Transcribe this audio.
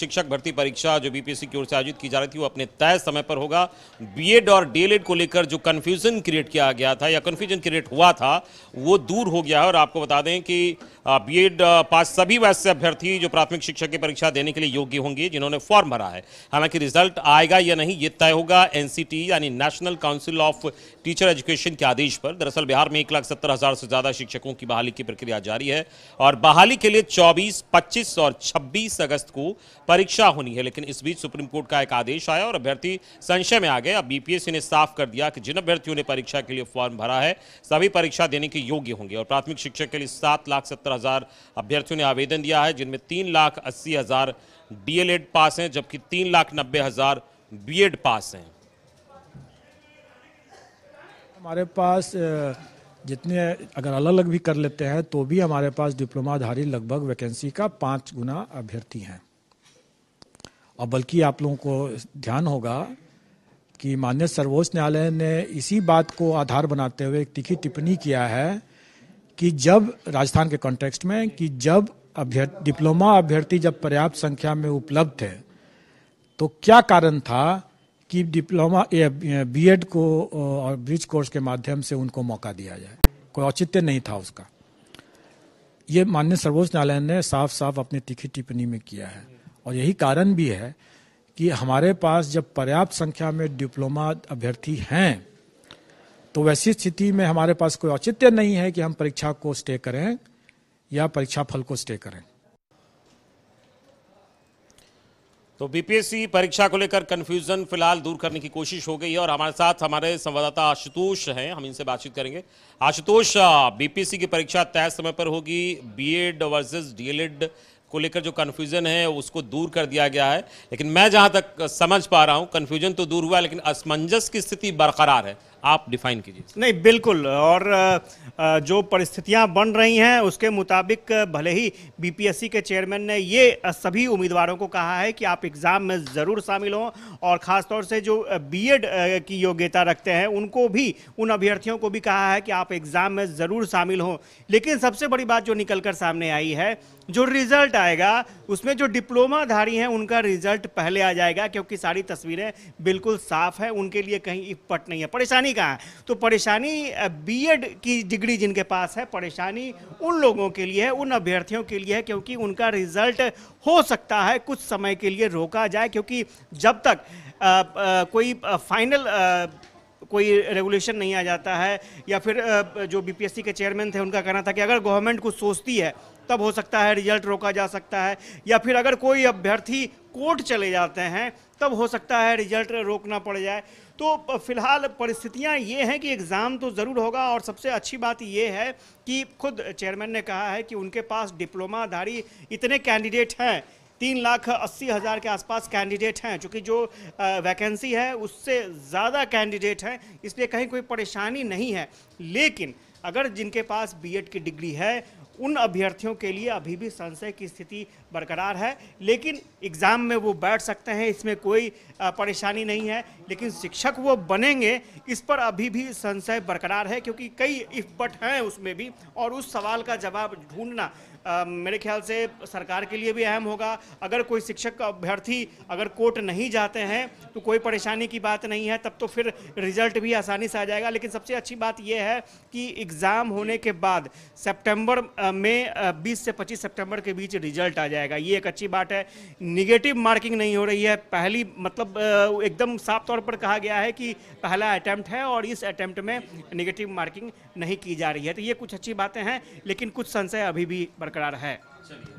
शिक्षक भर्ती परीक्षा जो बीपीएससी की ओर से आयोजित की जा रही थी वो अपने तय समय पर होगा बीएड और डीएलएड को लेकर जो कंफ्यूजन क्रिएट किया गया था या कंफ्यूजन क्रिएट हुआ था वो दूर हो गया है और आपको बता दें कि बीएड पास सभी वैसे अभ्यर्थी जो प्राथमिक शिक्षक की परीक्षा देने के लिए योग्य होंगे जिन्होंने फॉर्म भरा है हालांकि रिजल्ट आएगा या नहीं ये तय होगा एन यानी national council of teacher education के आदेश पर दरअसल बिहार में एक से ज्यादा शिक्षकों की बहाली की प्रक्रिया जारी है और बहाली के लिए चौबीस पच्चीस और छब्बीस अगस्त को परीक्षा होनी है लेकिन इस बीच सुप्रीम कोर्ट का एक आदेश आया और अभ्यर्थी संशय में आ गए अब बीपीएससी ने साफ कर दिया कि जिन अभ्यर्थियों ने परीक्षा के लिए फॉर्म भरा है सभी परीक्षा देने के योग्य होंगे और प्राथमिक शिक्षा के लिए सात लाख सत्तर हजार अभ्यर्थियों ने आवेदन दिया है जिनमें तीन लाख अस्सी हजार डीएलएड पास हैं जबकि तीन लाख नब्बे हजार बीएड पास हैं हमारे पास जितने अगर अलग अलग भी कर लेते हैं तो भी हमारे पास डिप्लोमाधारी लगभग वैकेंसी का पाँच गुना अभ्यर्थी हैं और बल्कि आप लोगों को ध्यान होगा कि माननीय सर्वोच्च न्यायालय ने इसी बात को आधार बनाते हुए एक तीखी टिप्पणी किया है कि जब राजस्थान के कॉन्टेक्स्ट में कि जब अभ्यर् डिप्लोमा अभ्यर्थी जब पर्याप्त संख्या में उपलब्ध थे तो क्या कारण था कि डिप्लोमा बी एड को और ब्रिज कोर्स के माध्यम से उनको मौका दिया जाए कोई औचित्य नहीं था उसका ये माननीय सर्वोच्च न्यायालय ने साफ साफ अपनी तीखी टिप्पणी में किया है और यही कारण भी है कि हमारे पास जब पर्याप्त संख्या में डिप्लोमा अभ्यर्थी हैं तो वैसी स्थिति में हमारे पास कोई औचित्य नहीं है कि हम परीक्षा को स्टे करें या परीक्षा फल को स्टे करें तो बीपीएससी परीक्षा को लेकर कंफ्यूजन फिलहाल दूर करने की कोशिश हो गई है और हमारे साथ हमारे संवाददाता आशुतोष हैं हम इनसे बातचीत करेंगे आशुतोष बीपीएससी की परीक्षा तय समय पर होगी बीएड वर्सेस डीएलएड को लेकर जो कन्फ्यूज़न है उसको दूर कर दिया गया है लेकिन मैं जहाँ तक समझ पा रहा हूँ कन्फ्यूज़न तो दूर हुआ लेकिन असमंजस की स्थिति बरकरार है आप डिफाइन कीजिए नहीं बिल्कुल और जो परिस्थितियां बन रही हैं उसके मुताबिक भले ही बीपीएससी के चेयरमैन ने ये सभी उम्मीदवारों को कहा है कि आप एग्ज़ाम में ज़रूर शामिल हों और ख़ासतौर से जो बीएड की योग्यता रखते हैं उनको भी उन अभ्यर्थियों को भी कहा है कि आप एग्ज़ाम में ज़रूर शामिल हों लेकिन सबसे बड़ी बात जो निकल कर सामने आई है जो रिज़ल्ट आएगा उसमें जो डिप्लोमाधारी हैं उनका रिज़ल्ट पहले आ जाएगा क्योंकि सारी तस्वीरें बिल्कुल साफ हैं उनके लिए कहीं इपट नहीं है परेशानी परेशानी कहाँ है तो परेशानी बीएड की डिग्री जिनके पास है परेशानी उन लोगों के लिए है उन अभ्यर्थियों के लिए है क्योंकि उनका रिजल्ट हो सकता है कुछ समय के लिए रोका जाए क्योंकि जब तक आ, आ, कोई फाइनल कोई रेगुलेशन नहीं आ जाता है या फिर जो बीपीएससी के चेयरमैन थे उनका कहना था कि अगर गवर्नमेंट कुछ सोचती है तब हो सकता है रिजल्ट रोका जा सकता है या फिर अगर कोई अभ्यर्थी कोर्ट चले जाते हैं तब हो सकता है रिजल्ट रोकना पड़ जाए तो फिलहाल परिस्थितियां ये हैं कि एग्ज़ाम तो ज़रूर होगा और सबसे अच्छी बात ये है कि खुद चेयरमैन ने कहा है कि उनके पास डिप्लोमाधारी इतने कैंडिडेट हैं तीन लाख अस्सी हज़ार के आसपास कैंडिडेट हैं चूँकि जो वैकेंसी है उससे ज़्यादा कैंडिडेट हैं इसलिए कहीं कोई परेशानी नहीं है लेकिन अगर जिनके पास बीएड की डिग्री है उन अभ्यर्थियों के लिए अभी भी संशय की स्थिति बरकरार है लेकिन एग्ज़ाम में वो बैठ सकते हैं इसमें कोई परेशानी नहीं है लेकिन शिक्षक वो बनेंगे इस पर अभी भी संशय बरकरार है क्योंकि कई इफ बट हैं उसमें भी और उस सवाल का जवाब ढूंढना मेरे ख्याल से सरकार के लिए भी अहम होगा अगर कोई शिक्षक अभ्यर्थी अगर कोर्ट नहीं जाते हैं तो कोई परेशानी की बात नहीं है तब तो फिर रिजल्ट भी आसानी से आ जाएगा लेकिन सबसे अच्छी बात यह है कि एग्ज़ाम होने के बाद सेप्टेम्बर में 20 से 25 सितंबर के बीच रिजल्ट आ जाएगा ये एक अच्छी बात है निगेटिव मार्किंग नहीं हो रही है पहली मतलब एकदम साफ तौर पर कहा गया है कि पहला अटैम्प्ट है और इस अटैम्प्ट में निगेटिव मार्किंग नहीं की जा रही है तो ये कुछ अच्छी बातें हैं लेकिन कुछ संशय अभी भी बरकरार है